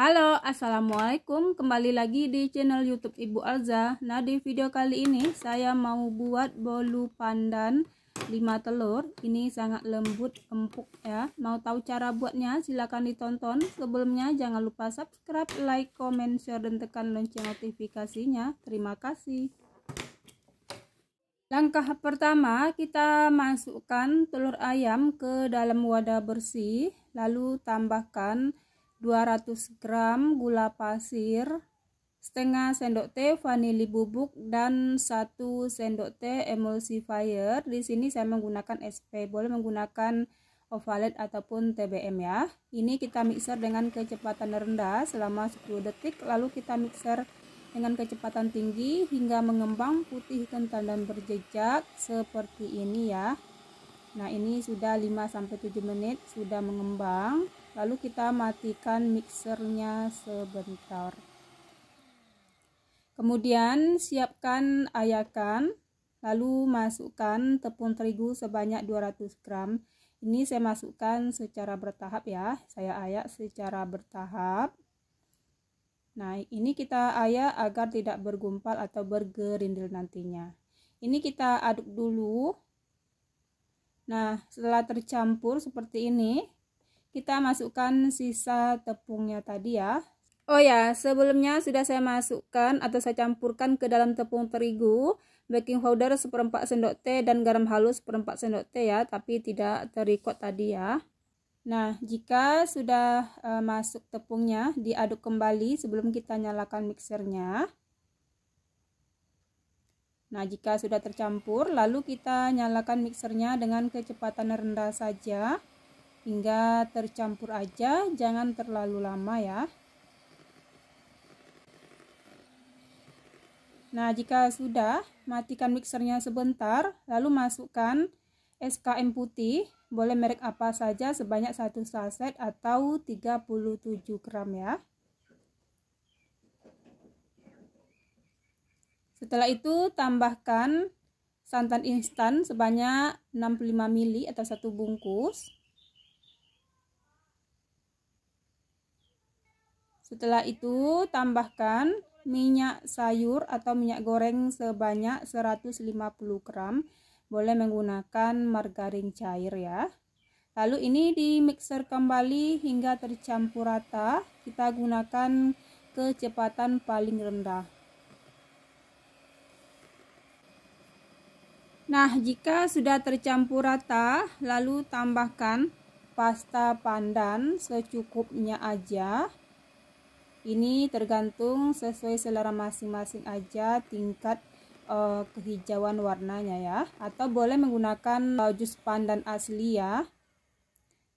Halo, Assalamualaikum. Kembali lagi di channel YouTube Ibu Alza. Nah, di video kali ini saya mau buat bolu pandan 5 telur. Ini sangat lembut, empuk ya. Mau tahu cara buatnya? Silahkan ditonton. Sebelumnya jangan lupa subscribe, like, comment, share, dan tekan lonceng notifikasinya. Terima kasih. Langkah pertama, kita masukkan telur ayam ke dalam wadah bersih, lalu tambahkan 200 gram gula pasir, setengah sendok teh vanili bubuk dan 1 sendok teh emulsifier. Di sini saya menggunakan SP, boleh menggunakan ovalet ataupun TBM ya. Ini kita mixer dengan kecepatan rendah selama 10 detik lalu kita mixer dengan kecepatan tinggi hingga mengembang putih kental dan berjejak seperti ini ya. Nah, ini sudah 5 sampai 7 menit sudah mengembang lalu kita matikan mixernya sebentar kemudian siapkan ayakan lalu masukkan tepung terigu sebanyak 200 gram ini saya masukkan secara bertahap ya saya ayak secara bertahap nah ini kita ayak agar tidak bergumpal atau bergerindil nantinya ini kita aduk dulu Nah, setelah tercampur seperti ini, kita masukkan sisa tepungnya tadi ya oh ya sebelumnya sudah saya masukkan atau saya campurkan ke dalam tepung terigu baking powder seperempat sendok teh dan garam halus seperempat sendok teh ya tapi tidak terikot tadi ya Nah, jika sudah e, masuk tepungnya, diaduk kembali sebelum kita nyalakan mixernya. Nah, jika sudah tercampur, lalu kita nyalakan mixernya dengan kecepatan rendah saja hingga tercampur aja jangan terlalu lama ya Nah jika sudah matikan mixernya sebentar lalu masukkan SKM putih boleh merek apa saja sebanyak satu saset atau 37 gram ya Setelah itu tambahkan santan instan sebanyak 65 ml atau satu bungkus Setelah itu tambahkan minyak sayur atau minyak goreng sebanyak 150 gram. Boleh menggunakan margarin cair ya. Lalu ini di mixer kembali hingga tercampur rata. Kita gunakan kecepatan paling rendah. Nah, jika sudah tercampur rata, lalu tambahkan pasta pandan secukupnya aja. Ini tergantung sesuai selera masing-masing aja tingkat uh, kehijauan warnanya ya. Atau boleh menggunakan uh, jus pandan asli ya.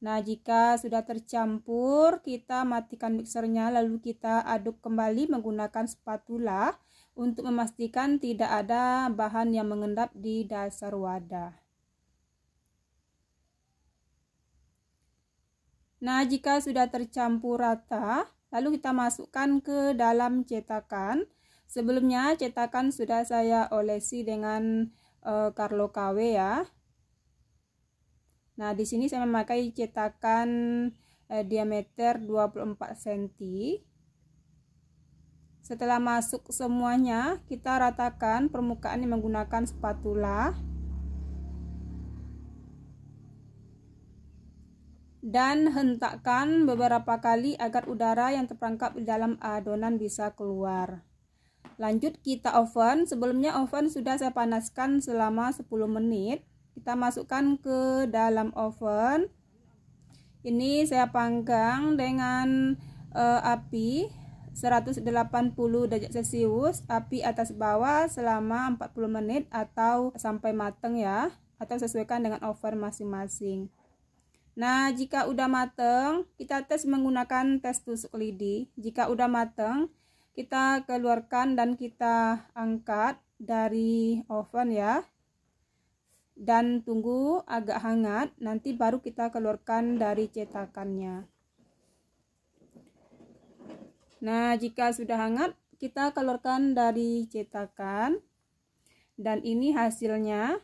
Nah, jika sudah tercampur, kita matikan mixernya lalu kita aduk kembali menggunakan spatula untuk memastikan tidak ada bahan yang mengendap di dasar wadah. Nah, jika sudah tercampur rata, Lalu kita masukkan ke dalam cetakan. Sebelumnya cetakan sudah saya olesi dengan e, Carlo KW ya. Nah, di sini saya memakai cetakan e, diameter 24 cm. Setelah masuk semuanya, kita ratakan permukaan yang menggunakan spatula. dan hentakkan beberapa kali agar udara yang terperangkap di dalam adonan bisa keluar. Lanjut kita oven. Sebelumnya oven sudah saya panaskan selama 10 menit. Kita masukkan ke dalam oven. Ini saya panggang dengan uh, api 180 derajat Celcius, api atas bawah selama 40 menit atau sampai mateng ya, atau sesuaikan dengan oven masing-masing. Nah, jika udah mateng, kita tes menggunakan tes tusuk lidi. Jika udah mateng, kita keluarkan dan kita angkat dari oven ya. Dan tunggu agak hangat, nanti baru kita keluarkan dari cetakannya. Nah, jika sudah hangat, kita keluarkan dari cetakan. Dan ini hasilnya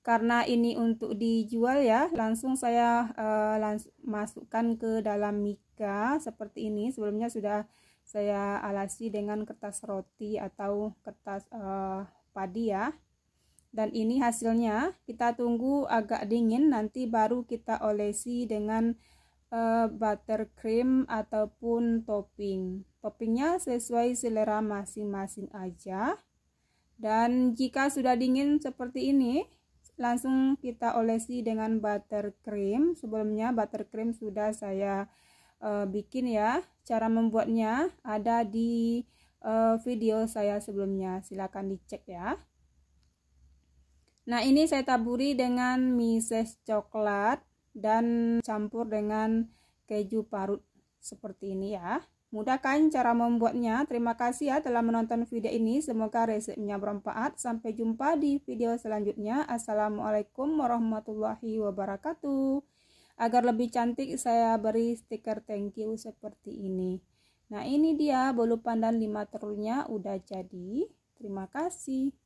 karena ini untuk dijual ya langsung saya uh, langs masukkan ke dalam mika seperti ini sebelumnya sudah saya alasi dengan kertas roti atau kertas uh, padi ya dan ini hasilnya kita tunggu agak dingin nanti baru kita olesi dengan uh, buttercream ataupun topping. Toppingnya sesuai selera masing-masing aja. Dan jika sudah dingin seperti ini, langsung kita olesi dengan buttercream sebelumnya buttercream sudah saya uh, bikin ya cara membuatnya ada di uh, video saya sebelumnya silahkan dicek ya nah ini saya taburi dengan mises coklat dan campur dengan keju parut seperti ini ya Mudah kan cara membuatnya? Terima kasih ya telah menonton video ini. Semoga resepnya bermanfaat. Sampai jumpa di video selanjutnya. Assalamualaikum warahmatullahi wabarakatuh. Agar lebih cantik saya beri stiker thank you seperti ini. Nah ini dia bolu pandan lima telurnya udah jadi. Terima kasih.